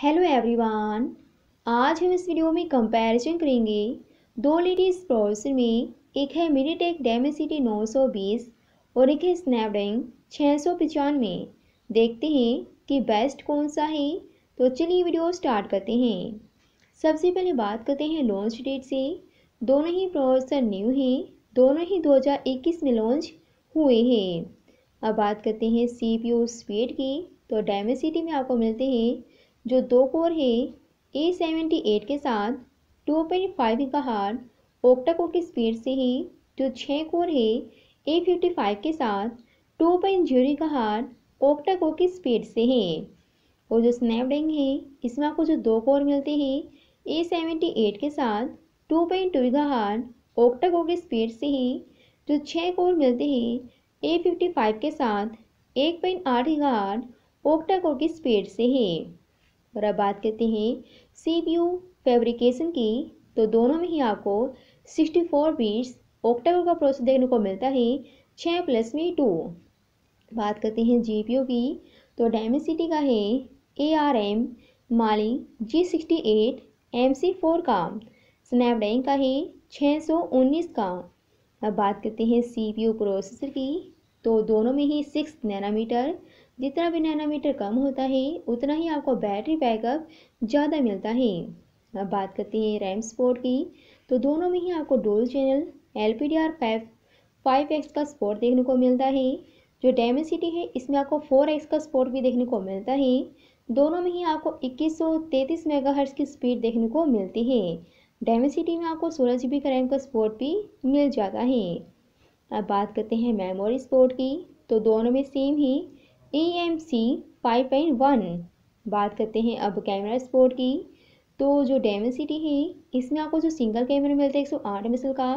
hello everyone आज हम इस वीडियो में कंपैरिजन करेंगे दो लेडीज प्रोसेसर में एक है मिनीटेक डेमेसिटी 920 और एक है स्नैपड्रैगन छः देखते हैं कि बेस्ट कौन सा है तो चलिए वीडियो स्टार्ट करते हैं सबसे पहले बात करते हैं लॉन्च डेट से दोनों ही प्रोसेसर न्यू हैं दोनों ही 2021 में लॉन्च हुए हैं अब बात करते हैं सीपीयू स्पीड की तो सिटी में आपको मिलते हैं जो दो कोर है ए सेवेंटी एट के साथ टू पॉइंट फाइव का हार ओक्टा कोर की स्पीड से ही जो छः कोर है ए फिफ्टी फाइव के साथ टू पॉइंट जीरो का हार ओक्टा कोर की स्पीड से है और जो स्नैपड्रैगन है इसमें आपको जो दो कोर मिलते हैं ए सेवेंटी एट के साथ टू पॉइंट टू का हार ओक्टा कोर की स्पीड से ही जो छः कोर मिलते हैं ए फिफ्टी फाइव के साथ एक पॉइंट आठ का हार ओक्टा कोर की स्पीड से है और अब बात करते हैं यू फैब्रिकेशन की तो दोनों में ही आपको 64 फोर बीट्स ऑक्टाकोर का प्रोसेसर देखने को मिलता है छः प्लस में टू बात करते हैं जी की तो डायमेसिटी का है A R M Mali G sixty eight M C four का स्नैपड्रैगन का है छः सौ उन्नीस का अब बात करते हैं सी पी यू प्रोसेसर की तो दोनों में ही सिक्स नैनामीटर जितना भी नैनोमीटर कम होता है उतना ही आपको बैटरी बैकअप ज़्यादा मिलता है अब बात करते हैं रैम स्पोर्ट की तो दोनों में ही आपको dual channel L P D R five five X का स्पोर्ट देखने को मिलता है जो डेमेसिटी है इसमें आपको फोर एक्स का स्पोर्ट भी देखने को मिलता है दोनों में ही आपको इक्कीस सौ तैंतीस मेगाहर्ट्ज की स्पीड देखने को मिलती है डेमेसिटी में आपको सोलह जी बी का रैम का स्पोर्ट भी मिल जाता है अब बात करते हैं मेमोरी स्पोर्ट की तो दोनों में सेम ही सी फाइव पॉइंट वन बात करते हैं अब कैमरा स्पोर्ट की तो जो डेमेंसिटी है इसमें आपको जो सिंगल कैमरा मिलता है एक सौ आठ मिसल का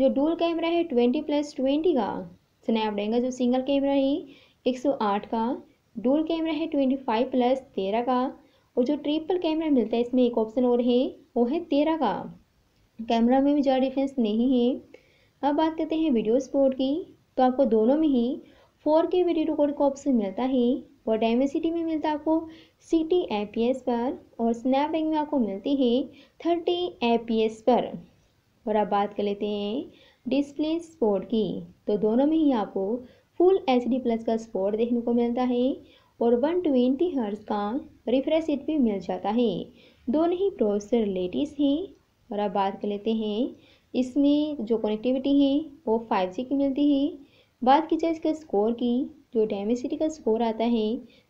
जो डूल कैमरा है ट्वेंटी प्लस ट्वेंटी का स्नैपड्रैगन का जो सिंगल कैमरा है एक सौ आठ का डूल कैमरा है ट्वेंटी फाइव प्लस तेरह का और जो ट्रिपल कैमरा मिलता है इसमें एक ऑप्शन और है वो है तेरह का कैमरा में भी ज़्यादा डिफरेंस नहीं है अब बात करते हैं वीडियो स्पोर्ट की तो आपको दोनों में ही फोर के वीडियो रिकॉर्ड का ऑप्शन मिलता है और डेमे सिटी में मिलता है आपको सिटी ए पर और स्नैपबैक में आपको मिलती है थर्टी ए पर और आप बात कर लेते हैं डिस्प्ले स्पोर्ट की तो दोनों में ही आपको फुल एच डी प्लस का स्पोर्ट देखने को मिलता है और वन ट्वेंटी हर्ट्स का रिफ्रेश रेट भी मिल जाता है दोनों ही प्रोसेसर लेटेस्ट हैं और आप बात कर लेते हैं इसमें जो कनेक्टिविटी है वो फाइव जी की मिलती है बात की जाए इसके स्कोर की जो डेमी सिटी का स्कोर आता है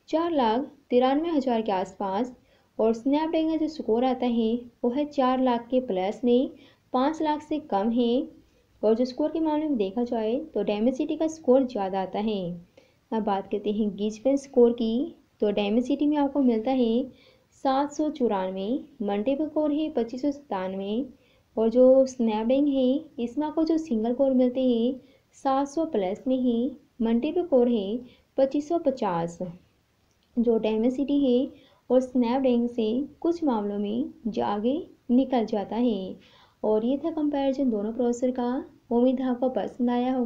चार लाख तिरानवे हज़ार के आसपास और स्नैपड्रैगन का जो स्कोर आता है वो है चार लाख के प्लस में पाँच लाख से कम है और जो स्कोर के मामले में देखा जाए तो डैमेज सिटी का स्कोर ज़्यादा आता है अब बात करते हैं गीजपेन स्कोर की तो डैमेज सिटी में आपको मिलता है सात सौ चौरानवे मंडे पर कोर है पच्चीस सौ सतानवे और जो स्नैपड्रैगन है इसमें आपको जो सिंगल कोर मिलते हैं सात सौ प्लस में पे कोर है पच्चीस सौ पचास जो डेमेसिटी है और स्नैपड्रैगन से कुछ मामलों में जागे आगे निकल जाता है और ये था कंपैरिजन दोनों प्रोसेसर का उम्मीद आपको पसंद आया होगा